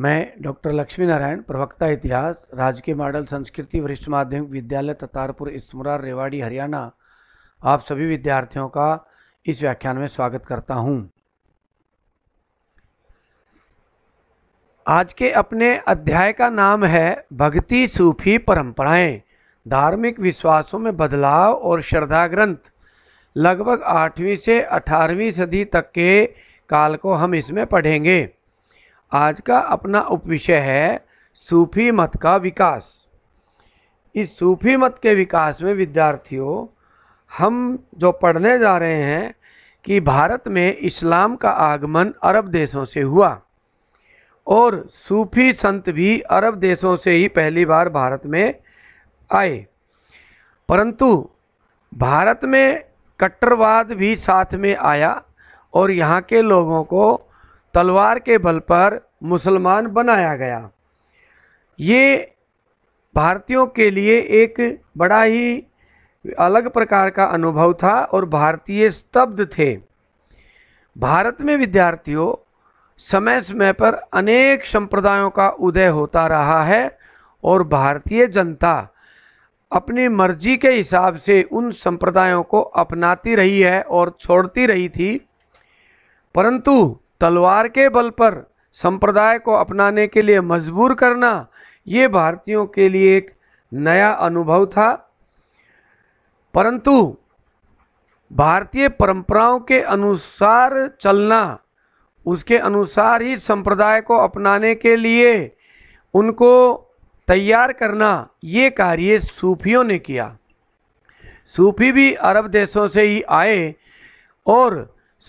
मैं डॉक्टर लक्ष्मी नारायण प्रवक्ता इतिहास राजकीय मॉडल संस्कृति वरिष्ठ माध्यमिक विद्यालय ततारपुर स्मुरा रेवाड़ी हरियाणा आप सभी विद्यार्थियों का इस व्याख्यान में स्वागत करता हूं। आज के अपने अध्याय का नाम है भक्ति सूफी परंपराएं धार्मिक विश्वासों में बदलाव और श्रद्धा ग्रंथ लगभग आठवीं से अठारहवीं सदी तक के काल को हम इसमें पढ़ेंगे आज का अपना उपविषय है सूफी मत का विकास इस सूफी मत के विकास में विद्यार्थियों हम जो पढ़ने जा रहे हैं कि भारत में इस्लाम का आगमन अरब देशों से हुआ और सूफी संत भी अरब देशों से ही पहली बार भारत में आए परंतु भारत में कट्टरवाद भी साथ में आया और यहाँ के लोगों को तलवार के बल पर मुसलमान बनाया गया ये भारतीयों के लिए एक बड़ा ही अलग प्रकार का अनुभव था और भारतीय स्तब्ध थे भारत में विद्यार्थियों समय समय पर अनेक संप्रदायों का उदय होता रहा है और भारतीय जनता अपनी मर्जी के हिसाब से उन संप्रदायों को अपनाती रही है और छोड़ती रही थी परंतु तलवार के बल पर संप्रदाय को अपनाने के लिए मजबूर करना ये भारतीयों के लिए एक नया अनुभव था परंतु भारतीय परंपराओं के अनुसार चलना उसके अनुसार ही संप्रदाय को अपनाने के लिए उनको तैयार करना ये कार्य सूफियों ने किया सूफी भी अरब देशों से ही आए और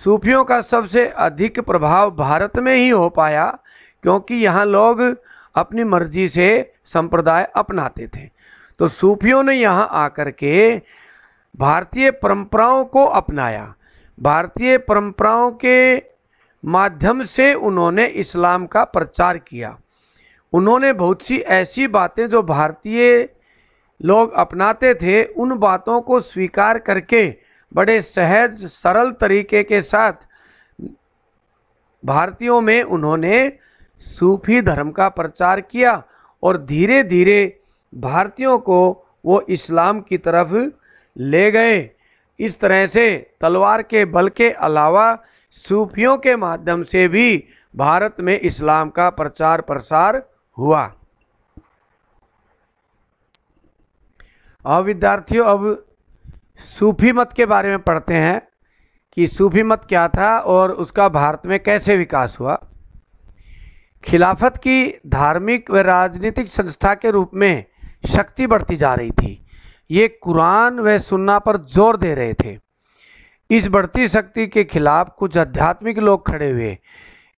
सूफियों का सबसे अधिक प्रभाव भारत में ही हो पाया क्योंकि यहाँ लोग अपनी मर्जी से संप्रदाय अपनाते थे तो सूफियों ने यहाँ आकर के भारतीय परंपराओं को अपनाया भारतीय परंपराओं के माध्यम से उन्होंने इस्लाम का प्रचार किया उन्होंने बहुत सी ऐसी बातें जो भारतीय लोग अपनाते थे उन बातों को स्वीकार करके बड़े सहज सरल तरीके के साथ भारतीयों में उन्होंने सूफी धर्म का प्रचार किया और धीरे धीरे भारतीयों को वो इस्लाम की तरफ ले गए इस तरह से तलवार के बल के अलावा सूफियों के माध्यम से भी भारत में इस्लाम का प्रचार प्रसार हुआ अब विद्यार्थियों अब सूफी मत के बारे में पढ़ते हैं कि सूफी मत क्या था और उसका भारत में कैसे विकास हुआ खिलाफत की धार्मिक व राजनीतिक संस्था के रूप में शक्ति बढ़ती जा रही थी ये कुरान व सुन्ना पर जोर दे रहे थे इस बढ़ती शक्ति के खिलाफ कुछ आध्यात्मिक लोग खड़े हुए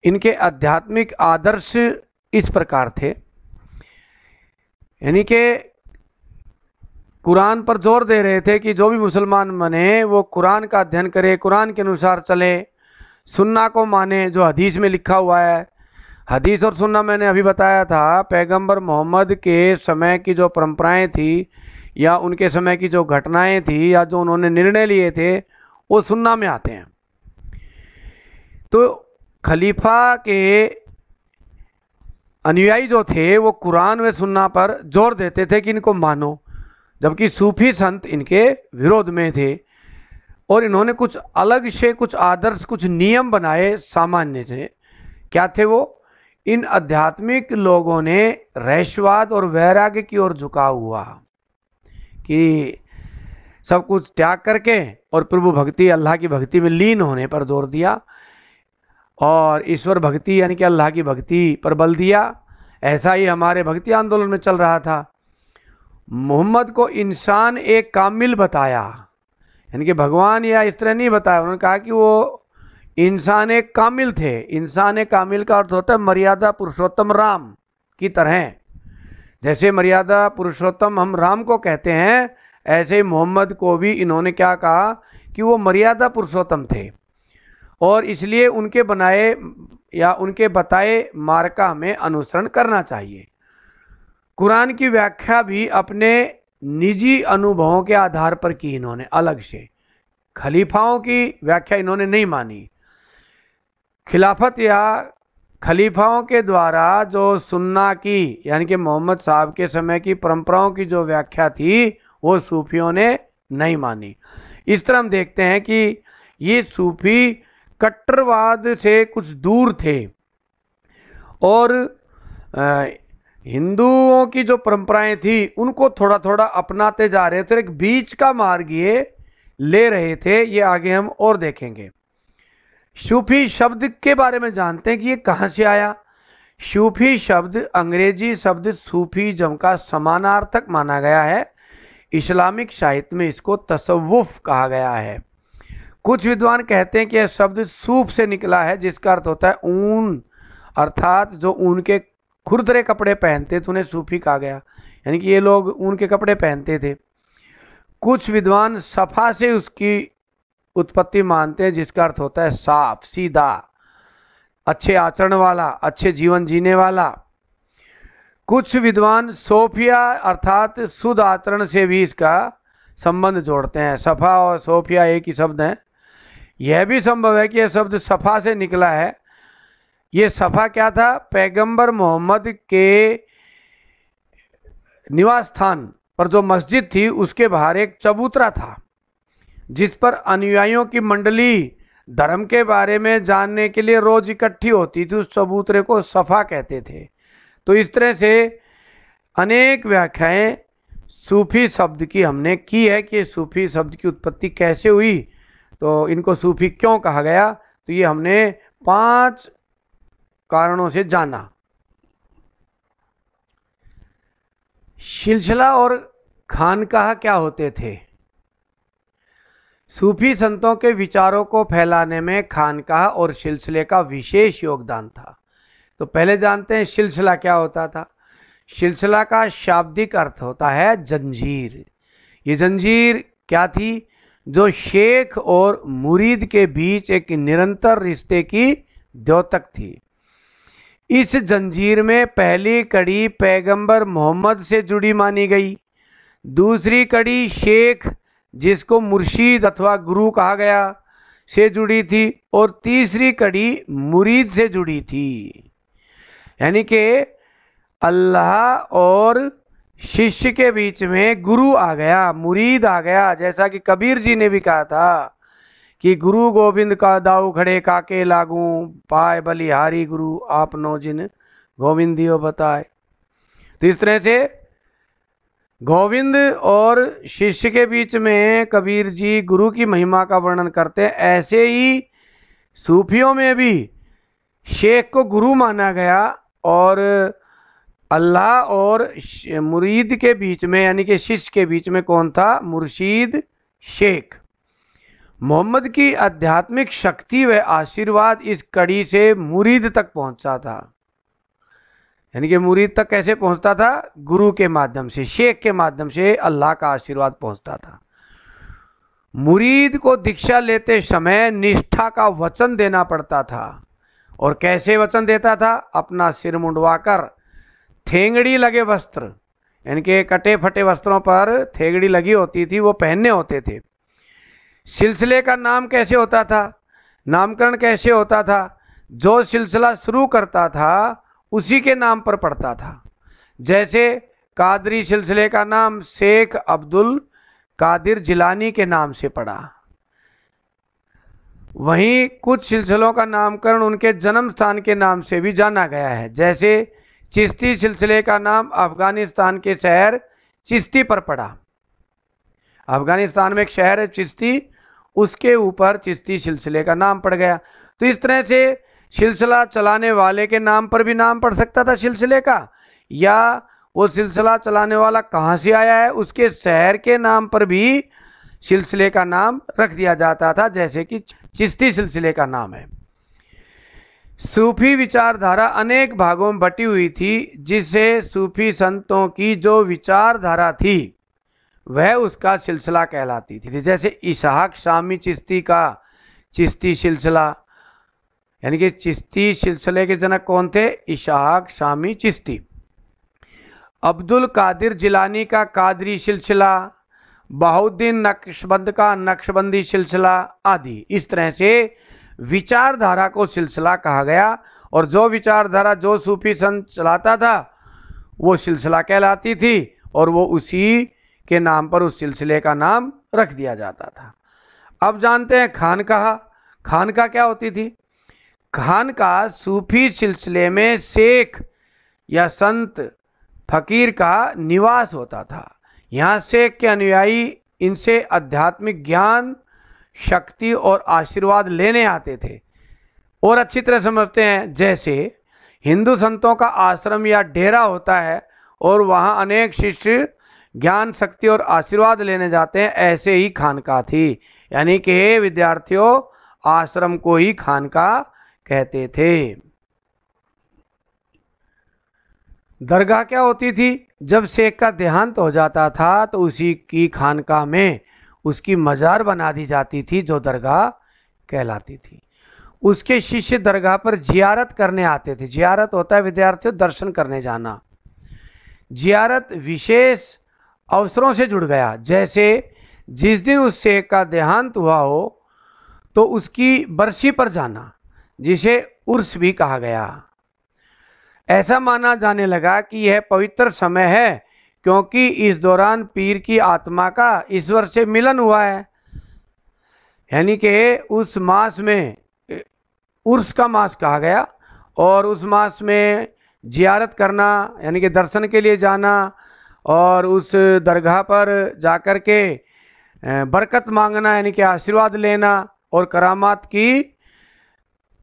इनके आध्यात्मिक आदर्श इस प्रकार थे यानी कि कुरान पर जोर दे रहे थे कि जो भी मुसलमान बने वो कुरान का अध्ययन करे कुरान के अनुसार चले सुन्ना को माने जो हदीस में लिखा हुआ है हदीस और सुन्ना मैंने अभी बताया था पैगंबर मोहम्मद के समय की जो परंपराएं थी या उनके समय की जो घटनाएं थी या जो उन्होंने निर्णय लिए थे वो सुन्ना में आते हैं तो खलीफा के अनुयायी जो थे वो कुरान व सुन्ना पर जोर देते थे कि इनको मानो जबकि सूफी संत इनके विरोध में थे और इन्होंने कुछ अलग से कुछ आदर्श कुछ नियम बनाए सामान्य से क्या थे वो इन आध्यात्मिक लोगों ने रहस्यवाद और वैराग्य की ओर झुका हुआ कि सब कुछ त्याग करके और प्रभु भक्ति अल्लाह की भक्ति में लीन होने पर जोर दिया और ईश्वर भक्ति यानी कि अल्लाह की भक्ति पर बल दिया ऐसा ही हमारे भक्ति आंदोलन में चल रहा था मोहम्मद को इंसान एक कामिल बताया यानी कि भगवान या इस तरह नहीं बताया उन्होंने कहा कि वो इंसान एक कामिल थे इंसान एक कामिल का अर्थ होता है मर्यादा पुरुषोत्तम राम की तरह जैसे मर्यादा पुरुषोत्तम हम राम को कहते हैं ऐसे ही मोहम्मद को भी इन्होंने क्या कहा कि वो मर्यादा पुरुषोत्तम थे और इसलिए उनके बनाए या उनके बताए मार्का में अनुसरण करना चाहिए कुरान की व्याख्या भी अपने निजी अनुभवों के आधार पर की इन्होंने अलग से खलीफाओं की व्याख्या इन्होंने नहीं मानी खिलाफत या खलीफाओं के द्वारा जो सुन्ना की यानी कि मोहम्मद साहब के समय की परंपराओं की जो व्याख्या थी वो सूफियों ने नहीं मानी इस तरह हम देखते हैं कि ये सूफी कट्टरवाद से कुछ दूर थे और हिंदुओं की जो परंपराएं थी उनको थोड़ा थोड़ा अपनाते जा रहे थे एक बीच का मार्ग ये ले रहे थे ये आगे हम और देखेंगे सूफी शब्द के बारे में जानते हैं कि ये कहाँ से आया सूफी शब्द अंग्रेजी शब्द सूफी जम का समानार्थक माना गया है इस्लामिक साहित्य में इसको तसवुफ कहा गया है कुछ विद्वान कहते हैं कि यह शब्द सूफ से निकला है जिसका अर्थ होता है ऊन अर्थात जो ऊन के खुरदरे कपड़े पहनते थे उन्हें सूफी कहा गया यानी कि ये लोग ऊन के कपड़े पहनते थे कुछ विद्वान सफ़ा से उसकी उत्पत्ति मानते हैं जिसका अर्थ होता है साफ सीधा अच्छे आचरण वाला अच्छे जीवन जीने वाला कुछ विद्वान सोफिया अर्थात शुद्ध आचरण से भी इसका संबंध जोड़ते हैं सफ़ा और सोफिया एक ही शब्द हैं यह भी संभव है कि यह शब्द सफ़ा से निकला है ये सफ़ा क्या था पैगंबर मोहम्मद के निवास स्थान पर जो मस्जिद थी उसके बाहर एक चबूतरा था जिस पर अनुयायियों की मंडली धर्म के बारे में जानने के लिए रोज़ इकट्ठी होती थी उस चबूतरे को सफ़ा कहते थे तो इस तरह से अनेक व्याख्याएं सूफी शब्द की हमने की है कि सूफी शब्द की उत्पत्ति कैसे हुई तो इनको सूफी क्यों कहा गया तो ये हमने पांच कारणों से जाना सिलसिला और खानकाह क्या होते थे सूफी संतों के विचारों को फैलाने में खानकाह और सिलसिले का विशेष योगदान था तो पहले जानते हैं सिलसिला क्या होता था सिलसिला का शाब्दिक अर्थ होता है जंजीर ये जंजीर क्या थी जो शेख और मुरीद के बीच एक निरंतर रिश्ते की द्योतक थी इस जंजीर में पहली कड़ी पैगंबर मोहम्मद से जुड़ी मानी गई दूसरी कड़ी शेख जिसको मुर्शीद अथवा गुरु कहा गया से जुड़ी थी और तीसरी कड़ी मुरीद से जुड़ी थी यानी कि अल्लाह और शिष्य के बीच में गुरु आ गया मुरीद आ गया जैसा कि कबीर जी ने भी कहा था कि गुरु गोविंद का दाऊ खड़े काके लागू पाए बलिहारी गुरु आप नो जिन यो बताए तो इस तरह से गोविंद और शिष्य के बीच में कबीर जी गुरु की महिमा का वर्णन करते हैं ऐसे ही सूफियों में भी शेख को गुरु माना गया और अल्लाह और मुरीद के बीच में यानी कि शिष्य के बीच में कौन था मुर्शीद शेख मोहम्मद की आध्यात्मिक शक्ति व आशीर्वाद इस कड़ी से मुरीद तक पहुंचा था यानी कि मुरीद तक कैसे पहुंचता था गुरु के माध्यम से शेख के माध्यम से अल्लाह का आशीर्वाद पहुंचता था मुरीद को दीक्षा लेते समय निष्ठा का वचन देना पड़ता था और कैसे वचन देता था अपना सिर मुंडवाकर थेंगड़ी लगे वस्त्र यानी कि कटे फटे वस्त्रों पर थेंगड़ी लगी होती थी वो पहनने होते थे सिलसिले का नाम कैसे होता था नामकरण कैसे होता था जो सिलसिला शुरू करता था उसी के नाम पर पड़ता था जैसे कादरी सिलसिले का नाम शेख अब्दुल कादिर जिलानी के नाम से पड़ा वहीं कुछ सिलसिलों का नामकरण उनके जन्म स्थान के नाम से भी जाना गया है जैसे चिश्ती सिलसिले का नाम अफगानिस्तान के शहर चिश्ती पर पड़ा अफगानिस्तान में एक शहर है चिश्ती उसके ऊपर चिश्ती सिलसिले का नाम पड़ गया तो इस तरह से सिलसिला चलाने वाले के नाम पर भी नाम पड़ सकता था सिलसिले का या वो सिलसिला चलाने वाला कहाँ से आया है उसके शहर के नाम पर भी सिलसिले का नाम रख दिया जाता था जैसे कि चिश्ती सिलसिले का नाम है सूफी विचारधारा अनेक भागों में बटी हुई थी जिसे सूफी संतों की जो विचारधारा थी वह उसका सिलसिला कहलाती थी जैसे इसहाक शामी चिश्ती का चिश्ती सिलसिला यानी कि चिश्ती सिलसिले के जनक कौन थे इसहाक शामी चिश्ती अब्दुल कादिर जिलानी का कादरी सिलसिला बहुद्दीन नक्शबंद का नक्शबंदी सिलसिला आदि इस तरह से विचारधारा को सिलसिला कहा गया और जो विचारधारा जो सूफी संत चलाता था वो सिलसिला कहलाती थी और वो उसी के नाम पर उस सिलसिले का नाम रख दिया जाता था अब जानते हैं खान खानका क्या होती थी खानका सूफी सिलसिले में शेख या संत फकीर का निवास होता था यहाँ शेख के अनुयायी इनसे आध्यात्मिक ज्ञान शक्ति और आशीर्वाद लेने आते थे और अच्छी तरह समझते हैं जैसे हिंदू संतों का आश्रम या डेरा होता है और वहाँ अनेक शिष्य ज्ञान शक्ति और आशीर्वाद लेने जाते हैं ऐसे ही खानका थी यानी कि हे विद्यार्थियों आश्रम को ही खानका कहते थे दरगाह क्या होती थी जब शेख का देहांत हो जाता था तो उसी की खानका में उसकी मज़ार बना दी जाती थी जो दरगाह कहलाती थी उसके शिष्य दरगाह पर जियारत करने आते थे जियारत होता है विद्यार्थियों दर्शन करने जाना जियारत विशेष अवसरों से जुड़ गया जैसे जिस दिन उस शेख का देहांत हुआ हो तो उसकी बरसी पर जाना जिसे उर्स भी कहा गया ऐसा माना जाने लगा कि यह पवित्र समय है क्योंकि इस दौरान पीर की आत्मा का ईश्वर से मिलन हुआ है यानी कि उस मास में उर्स का मास कहा गया और उस मास में जियारत करना यानी कि दर्शन के लिए जाना और उस दरगाह पर जाकर के बरकत मांगना यानी कि आशीर्वाद लेना और करामात की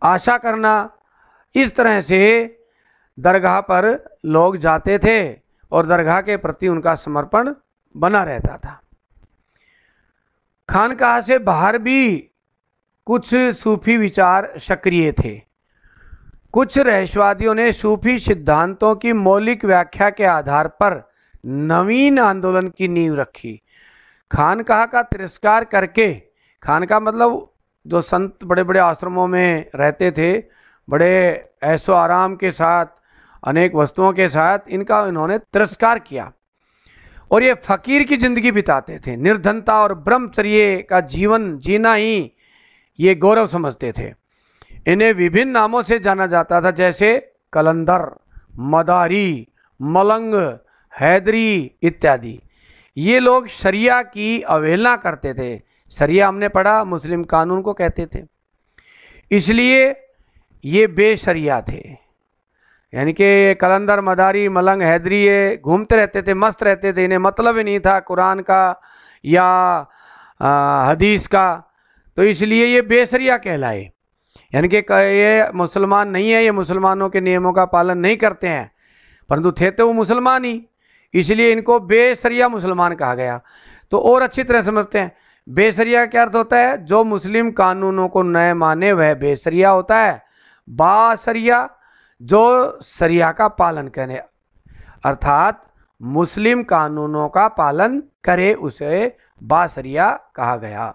आशा करना इस तरह से दरगाह पर लोग जाते थे और दरगाह के प्रति उनका समर्पण बना रहता था खानकाह से बाहर भी कुछ सूफी विचार सक्रिय थे कुछ रहस्यवादियों ने सूफी सिद्धांतों की मौलिक व्याख्या के आधार पर नवीन आंदोलन की नींव रखी खानकाह का तिरस्कार करके खान का मतलब जो संत बड़े बड़े आश्रमों में रहते थे बड़े ऐसो आराम के साथ अनेक वस्तुओं के साथ इनका इन्होंने तिरस्कार किया और ये फ़कीर की ज़िंदगी बिताते थे निर्धनता और ब्रह्मचर्य का जीवन जीना ही ये गौरव समझते थे इन्हें विभिन्न नामों से जाना जाता था जैसे कलंदर मदारी मलंग हैदरी इत्यादि ये लोग शरिया की अवहेलना करते थे शरिया हमने पढ़ा मुस्लिम कानून को कहते थे इसलिए ये बेशरिया थे यानी कि कलंदर मदारी मलंग हैदरी ये घूमते रहते थे मस्त रहते थे इन्हें मतलब ही नहीं था कुरान का या आ, हदीस का तो इसलिए ये बेशरिया कहलाए यानी कि ये मुसलमान नहीं है ये मुसलमानों के नियमों का पालन नहीं करते हैं परंतु थे तो वो मुसलमान ही इसलिए इनको बेसरिया मुसलमान कहा गया तो और अच्छी तरह समझते हैं बेसरिया क्या अर्थ होता है जो मुस्लिम कानूनों को नए माने वह बेसरिया होता है बासरिया जो सरिया का पालन करे अर्थात मुस्लिम कानूनों का पालन करे उसे बासरिया कहा गया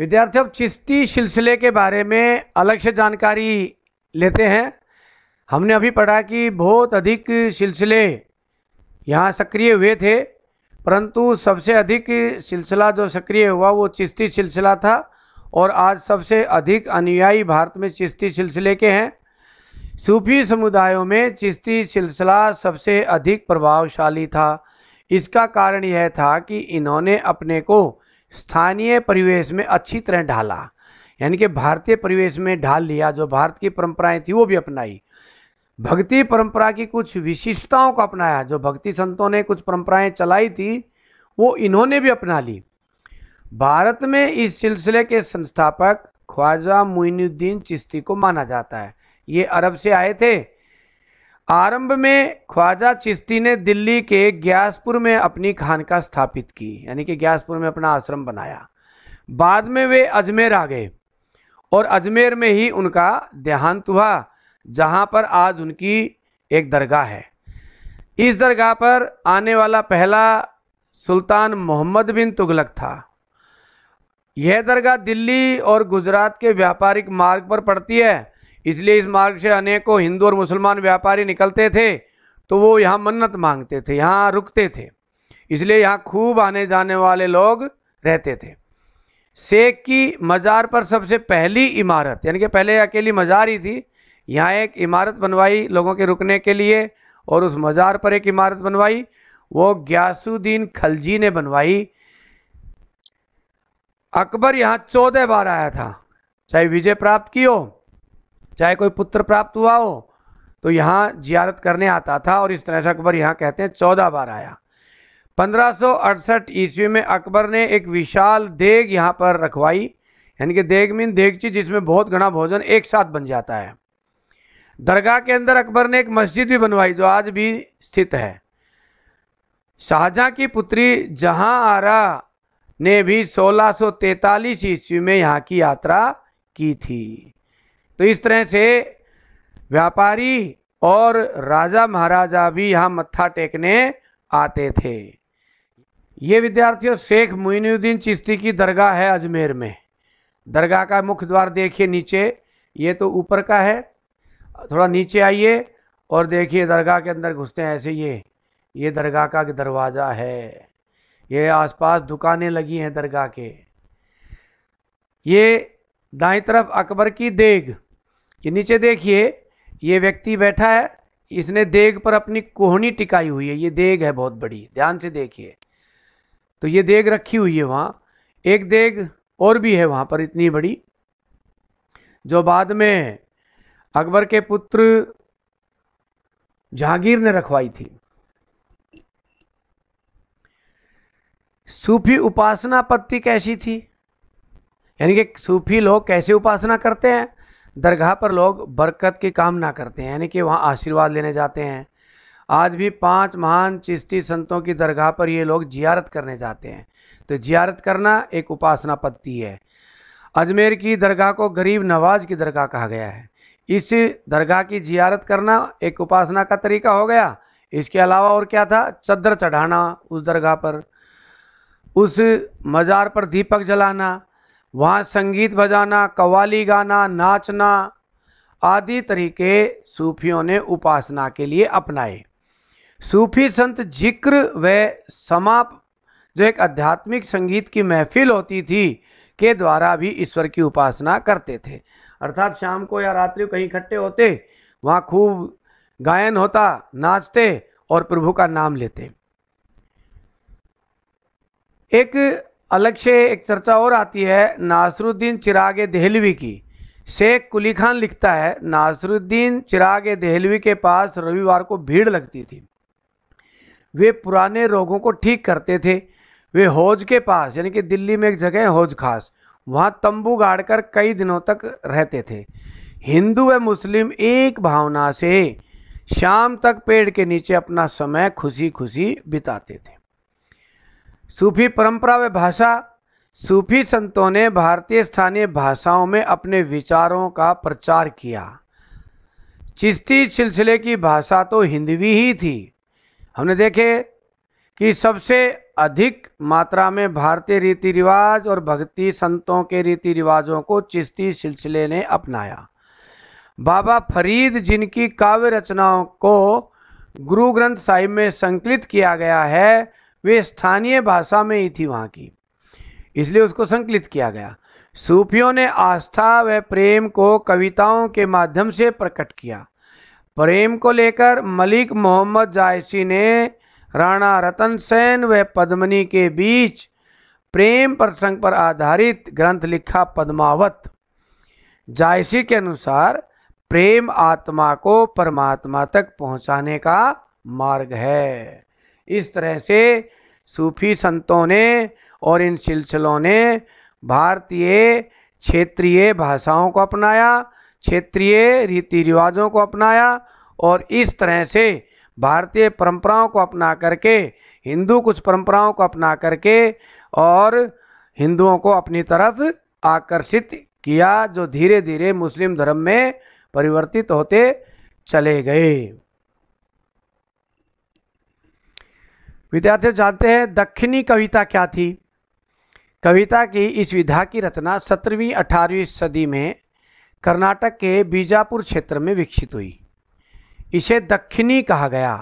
विद्यार्थी अब चिश्ती सिलसिले के बारे में अलग से जानकारी लेते हैं हमने अभी पढ़ा कि बहुत अधिक सिलसिले यहाँ सक्रिय हुए थे परंतु सबसे अधिक सिलसिला जो सक्रिय हुआ वो चिश्ती सिलसिला था और आज सबसे अधिक अनुयायी भारत में चिश्ती सिलसिले के हैं सूफी समुदायों में चिश्ती सिलसिला सबसे अधिक प्रभावशाली था इसका कारण यह था कि इन्होंने अपने को स्थानीय परिवेश में अच्छी तरह ढाला यानी कि भारतीय परिवेश में ढाल लिया जो भारत की परंपराएं थी वो भी अपनाई भक्ति परंपरा की कुछ विशिष्टताओं को अपनाया जो भक्ति संतों ने कुछ परंपराएं चलाई थी वो इन्होंने भी अपना ली भारत में इस सिलसिले के संस्थापक ख्वाजा मोइनुद्दीन चिश्ती को माना जाता है ये अरब से आए थे आरंभ में ख्वाजा चिश्ती ने दिल्ली के ग्यासपुर में अपनी खानका स्थापित की यानी कि ग्यासपुर में अपना आश्रम बनाया बाद में वे अजमेर आ गए और अजमेर में ही उनका देहांत हुआ जहाँ पर आज उनकी एक दरगाह है इस दरगाह पर आने वाला पहला सुल्तान मोहम्मद बिन तुगलक था यह दरगाह दिल्ली और गुजरात के व्यापारिक मार्ग पर पड़ती है इसलिए इस मार्ग से अनेकों हिंदू और मुसलमान व्यापारी निकलते थे तो वो यहाँ मन्नत मांगते थे यहाँ रुकते थे इसलिए यहाँ खूब आने जाने वाले लोग रहते थे शेख की मज़ार पर सबसे पहली इमारत यानी कि पहले अकेली मज़ार ही थी यहाँ एक इमारत बनवाई लोगों के रुकने के लिए और उस मज़ार पर एक इमारत बनवाई वो ग्यासुद्दीन खलजी ने बनवाई अकबर यहाँ चौदह बार आया था चाहे विजय प्राप्त की हो चाहे कोई पुत्र प्राप्त हुआ हो तो यहाँ जियारत करने आता था और इस तरह से अकबर यहाँ कहते हैं चौदह बार आया पंद्रह ईस्वी में अकबर ने एक विशाल देग यहाँ पर रखवाई यानी कि देग मीन देगची जिसमें बहुत घना भोजन एक साथ बन जाता है दरगाह के अंदर अकबर ने एक मस्जिद भी बनवाई जो आज भी स्थित है शाहजहाँ की पुत्री जहाँ आरा ने भी 1643 ईस्वी में यहाँ की यात्रा की थी तो इस तरह से व्यापारी और राजा महाराजा भी यहाँ मत्था टेकने आते थे ये विद्यार्थियों शेख मुइनुद्दीन चिश्ती की दरगाह है अजमेर में दरगाह का मुख्य द्वार देखिए नीचे ये तो ऊपर का है थोड़ा नीचे आइए और देखिए दरगाह के अंदर घुसते हैं ऐसे ये ये दरगाह का दरवाज़ा है ये आसपास दुकानें लगी हैं दरगाह के ये दाएं तरफ अकबर की देग ये नीचे देखिए ये व्यक्ति बैठा है इसने देग पर अपनी कोहनी टिकाई हुई है ये देग है बहुत बड़ी ध्यान से देखिए तो ये देग रखी हुई है वहाँ एक देग और भी है वहाँ पर इतनी बड़ी जो बाद में अकबर के पुत्र जहांगीर ने रखवाई थी सूफी उपासना पद्धति कैसी थी यानी कि सूफी लोग कैसे उपासना करते हैं दरगाह पर लोग बरकत की कामना करते हैं यानी कि वहाँ आशीर्वाद लेने जाते हैं आज भी पांच महान चिश्ती संतों की दरगाह पर ये लोग जियारत करने जाते हैं तो जियारत करना एक उपासना पद्धति है अजमेर की दरगाह को गरीब नवाज की दरगाह कहा गया है इस दरगाह की जियारत करना एक उपासना का तरीका हो गया इसके अलावा और क्या था चद्दर चढ़ाना उस दरगाह पर उस मज़ार पर दीपक जलाना वहाँ संगीत बजाना कवाली गाना नाचना आदि तरीके सूफियों ने उपासना के लिए अपनाए सूफी संत जिक्र व समाप जो एक आध्यात्मिक संगीत की महफिल होती थी के द्वारा भी ईश्वर की उपासना करते थे अर्थात शाम को या रात्रि को कहीं इकट्ठे होते वहाँ खूब गायन होता नाचते और प्रभु का नाम लेते एक अलग से एक चर्चा और आती है नासरुद्दीन चिराग देहलवी की शेख कुली खान लिखता है नासरुद्दीन चिराग देहलवी के पास रविवार को भीड़ लगती थी वे पुराने रोगों को ठीक करते थे वे हौज के पास यानी कि दिल्ली में एक जगह है हौज खास वहाँ तंबू गाड़कर कई दिनों तक रहते थे हिंदू व मुस्लिम एक भावना से शाम तक पेड़ के नीचे अपना समय खुशी खुशी बिताते थे सूफी परंपरा व भाषा सूफी संतों ने भारतीय स्थानीय भाषाओं में अपने विचारों का प्रचार किया चिश्ती सिलसिले की भाषा तो हिंदवी ही थी हमने देखे कि सबसे अधिक मात्रा में भारतीय रीति रिवाज और भक्ति संतों के रीति रिवाजों को चिश्ती सिलसिले ने अपनाया बाबा फरीद जिनकी काव्य रचनाओं को गुरु ग्रंथ साहिब में संकलित किया गया है वे स्थानीय भाषा में ही थी वहाँ की इसलिए उसको संकलित किया गया सूफियों ने आस्था व प्रेम को कविताओं के माध्यम से प्रकट किया प्रेम को लेकर मलिक मोहम्मद जायसी ने राणा रतन सेन व पद्मनी के बीच प्रेम प्रसंग पर आधारित ग्रंथ लिखा पद्मावत जायसी के अनुसार प्रेम आत्मा को परमात्मा तक पहुंचाने का मार्ग है इस तरह से सूफी संतों ने और इन सिलसिलों ने भारतीय क्षेत्रीय भाषाओं को अपनाया क्षेत्रीय रीति रिवाजों को अपनाया और इस तरह से भारतीय परंपराओं को अपना करके हिंदू कुछ परंपराओं को अपना करके और हिंदुओं को अपनी तरफ आकर्षित किया जो धीरे धीरे मुस्लिम धर्म में परिवर्तित होते चले गए विद्यार्थियों जानते हैं दक्षिणी कविता क्या थी कविता की इस विधा की रचना सत्रहवीं अठारहवीं सदी में कर्नाटक के बीजापुर क्षेत्र में विकसित हुई इसे दक्षिणी कहा गया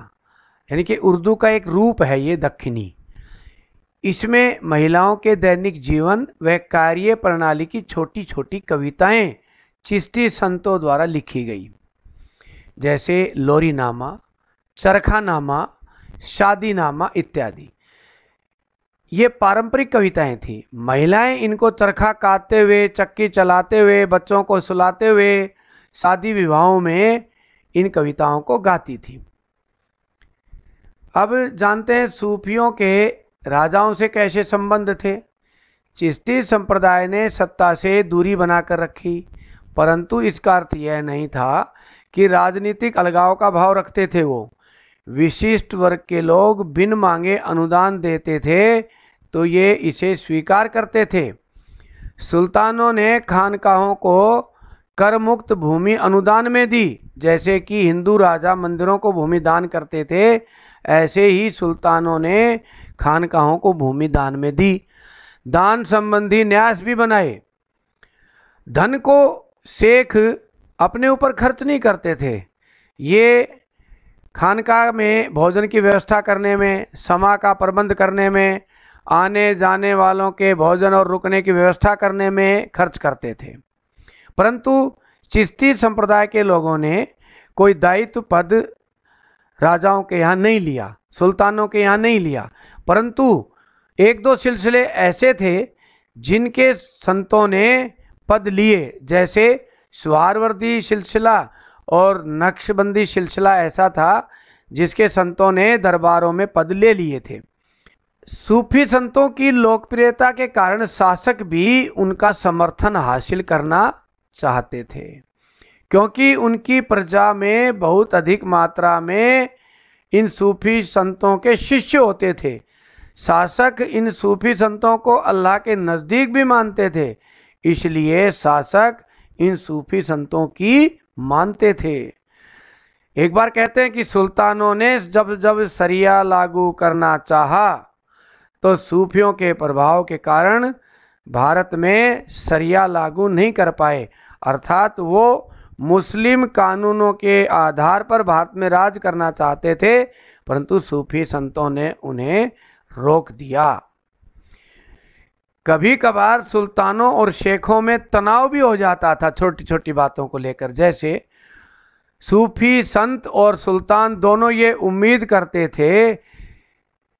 यानी कि उर्दू का एक रूप है ये दक्षिणी इसमें महिलाओं के दैनिक जीवन व कार्य प्रणाली की छोटी छोटी कविताएं चिश्ती संतों द्वारा लिखी गई जैसे लोरीनामा शादी नामा इत्यादि ये पारंपरिक कविताएं थीं महिलाएं इनको चरखा काटते हुए चक्की चलाते हुए बच्चों को सुलाते हुए शादी विवाहों में इन कविताओं को गाती थी अब जानते हैं सूफियों के राजाओं से कैसे संबंध थे चिश्ती संप्रदाय ने सत्ता से दूरी बनाकर रखी परंतु इसका अर्थ यह नहीं था कि राजनीतिक अलगाव का भाव रखते थे वो विशिष्ट वर्ग के लोग बिन मांगे अनुदान देते थे तो ये इसे स्वीकार करते थे सुल्तानों ने खानकाहों को कर मुक्त भूमि अनुदान में दी जैसे कि हिंदू राजा मंदिरों को भूमि दान करते थे ऐसे ही सुल्तानों ने खानकाहों को भूमि दान में दी दान संबंधी न्यास भी बनाए धन को शेख अपने ऊपर खर्च नहीं करते थे ये खानका में भोजन की व्यवस्था करने में समा का प्रबंध करने में आने जाने वालों के भोजन और रुकने की व्यवस्था करने में खर्च करते थे परंतु चिश्ती संप्रदाय के लोगों ने कोई दायित्व पद राजाओं के यहाँ नहीं लिया सुल्तानों के यहाँ नहीं लिया परंतु एक दो सिलसिले ऐसे थे जिनके संतों ने पद लिए जैसे सुहारवर्दी सिलसिला और नक्शबंदी सिलसिला ऐसा था जिसके संतों ने दरबारों में पद ले लिए थे सूफी संतों की लोकप्रियता के कारण शासक भी उनका समर्थन हासिल करना चाहते थे क्योंकि उनकी प्रजा में बहुत अधिक मात्रा में इन सूफी संतों के शिष्य होते थे शासक इन सूफी संतों को अल्लाह के नज़दीक भी मानते थे इसलिए शासक इन सूफी संतों की मानते थे एक बार कहते हैं कि सुल्तानों ने जब जब सरिया लागू करना चाहा तो सूफियों के प्रभाव के कारण भारत में सरिया लागू नहीं कर पाए अर्थात वो मुस्लिम कानूनों के आधार पर भारत में राज करना चाहते थे परंतु सूफी संतों ने उन्हें रोक दिया कभी कभार सुल्तानों और शेखों में तनाव भी हो जाता था छोटी छोटी बातों को लेकर जैसे सूफी संत और सुल्तान दोनों ये उम्मीद करते थे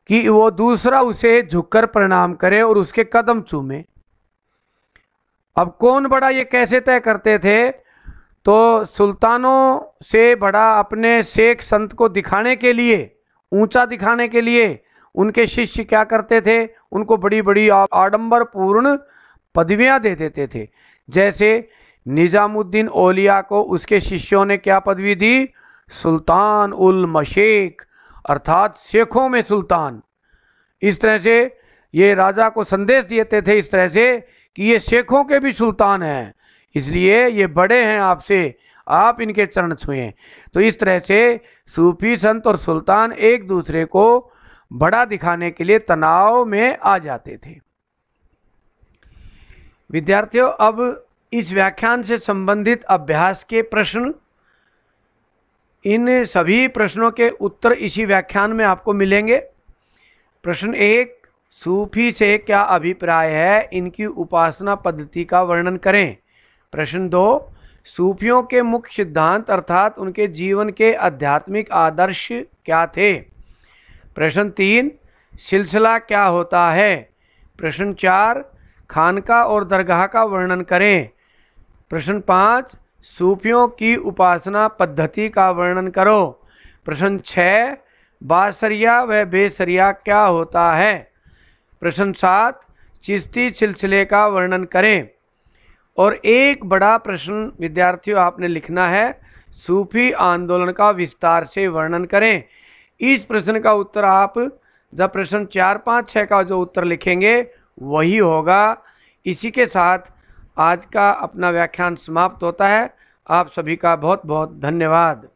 कि वो दूसरा उसे झुककर प्रणाम करे और उसके कदम चूमे अब कौन बड़ा ये कैसे तय करते थे तो सुल्तानों से बड़ा अपने शेख संत को दिखाने के लिए ऊंचा दिखाने के लिए उनके शिष्य क्या करते थे उनको बड़ी बड़ी आडंबरपूर्ण पदवियाँ दे देते थे जैसे निज़ामुद्दीन ओलिया को उसके शिष्यों ने क्या पदवी दी सुल्तान उल मशेख अर्थात शेखों में सुल्तान इस तरह से ये राजा को संदेश देते थे इस तरह से कि ये शेखों के भी सुल्तान हैं इसलिए ये बड़े हैं आपसे आप इनके चरण छुए तो इस तरह से सूफी संत और सुल्तान एक दूसरे को बड़ा दिखाने के लिए तनाव में आ जाते थे विद्यार्थियों अब इस व्याख्यान से संबंधित अभ्यास के प्रश्न इन सभी प्रश्नों के उत्तर इसी व्याख्यान में आपको मिलेंगे प्रश्न एक सूफी से क्या अभिप्राय है इनकी उपासना पद्धति का वर्णन करें प्रश्न दो सूफियों के मुख्य सिद्धांत अर्थात उनके जीवन के आध्यात्मिक आदर्श क्या थे प्रश्न तीन सिलसिला क्या होता है प्रश्न चार खानका और दरगाह का वर्णन करें प्रश्न पाँच सूफियों की उपासना पद्धति का वर्णन करो प्रश्न छः बासरिया व बेसरिया क्या होता है प्रश्न सात चिश्ती सिलसिले का वर्णन करें और एक बड़ा प्रश्न विद्यार्थियों आपने लिखना है सूफी आंदोलन का विस्तार से वर्णन करें इस प्रश्न का उत्तर आप जब प्रश्न चार पाँच छः का जो उत्तर लिखेंगे वही होगा इसी के साथ आज का अपना व्याख्यान समाप्त होता है आप सभी का बहुत बहुत धन्यवाद